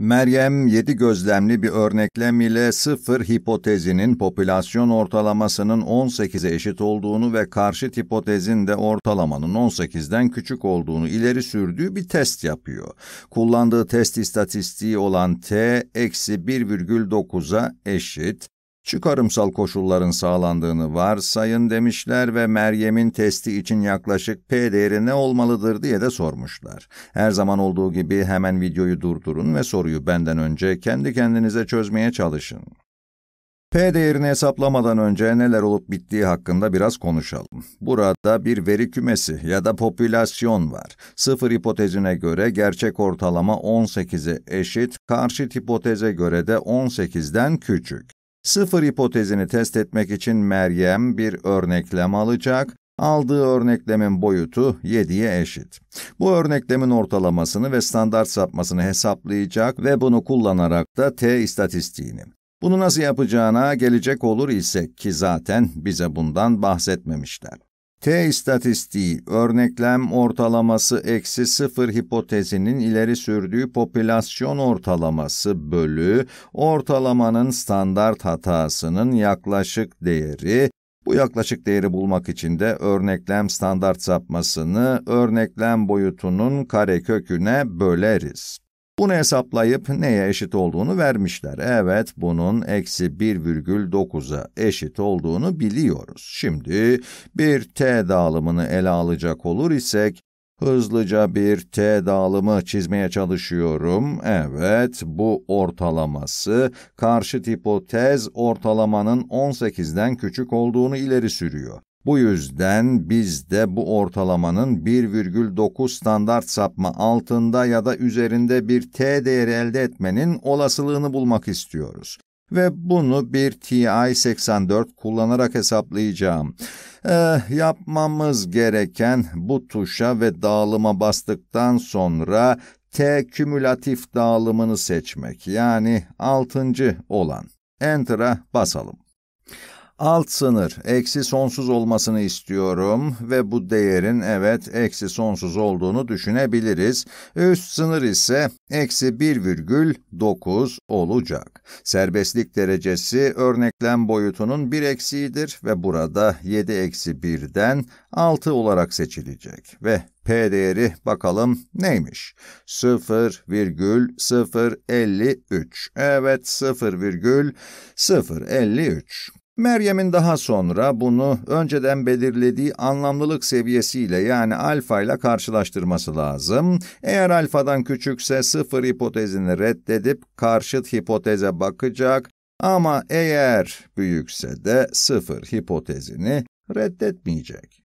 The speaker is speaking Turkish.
Meryem, yedi gözlemli bir örneklem ile sıfır hipotezinin popülasyon ortalamasının 18'e eşit olduğunu ve karşıt hipotezin de ortalamanın 18'den küçük olduğunu ileri sürdüğü bir test yapıyor. Kullandığı test istatistiği olan t, eksi 1,9'a eşit, çıkarımsal koşulların sağlandığını varsayın demişler ve Meryem'in testi için yaklaşık P değeri ne olmalıdır diye de sormuşlar. Her zaman olduğu gibi hemen videoyu durdurun ve soruyu benden önce kendi kendinize çözmeye çalışın. P değerini hesaplamadan önce neler olup bittiği hakkında biraz konuşalım. Burada bir veri kümesi ya da popülasyon var. Sıfır hipotezine göre gerçek ortalama 18'e eşit, karşıt hipoteze göre de 18'den küçük. Sıfır hipotezini test etmek için Meryem bir örneklem alacak, aldığı örneklemin boyutu 7'ye eşit. Bu örneklemin ortalamasını ve standart sapmasını hesaplayacak ve bunu kullanarak da t istatistiğini. Bunu nasıl yapacağına gelecek olur isek ki zaten bize bundan bahsetmemişler. T istatistiği, örneklem ortalaması eksi sıfır hipotezinin ileri sürdüğü popülasyon ortalaması bölü, ortalamanın standart hatasının yaklaşık değeri, bu yaklaşık değeri bulmak için de örneklem standart sapmasını örneklem boyutunun kareköküne böleriz. Bunu hesaplayıp neye eşit olduğunu vermişler. Evet bunun eksi 1,9'a eşit olduğunu biliyoruz. Şimdi bir t dağılımını ele alacak olur isek Hızlıca bir T dağılımı çizmeye çalışıyorum. Evet, bu ortalaması karşıt hipotez ortalamanın 18'den küçük olduğunu ileri sürüyor. Bu yüzden biz de bu ortalamanın 1,9 standart sapma altında ya da üzerinde bir t değeri elde etmenin olasılığını bulmak istiyoruz. Ve bunu bir TI-84 kullanarak hesaplayacağım. Eh, yapmamız gereken bu tuşa ve dağılıma bastıktan sonra T kümülatif dağılımını seçmek yani 6. olan. Enter'a basalım. Alt sınır eksi sonsuz olmasını istiyorum ve bu değerin evet eksi sonsuz olduğunu düşünebiliriz. Üst sınır ise eksi 1,9 olacak. Serbestlik derecesi örneklem boyutunun bir eksiğidir ve burada 7 eksi 1'den 6 olarak seçilecek ve P değeri bakalım neymiş? 0,053. Evet 0,053. Meryem'in daha sonra bunu önceden belirlediği anlamlılık seviyesiyle yani alfa ile karşılaştırması lazım. Eğer alfadan küçükse sıfır hipotezini reddedip karşıt hipoteze bakacak ama eğer büyükse de sıfır hipotezini reddetmeyecek.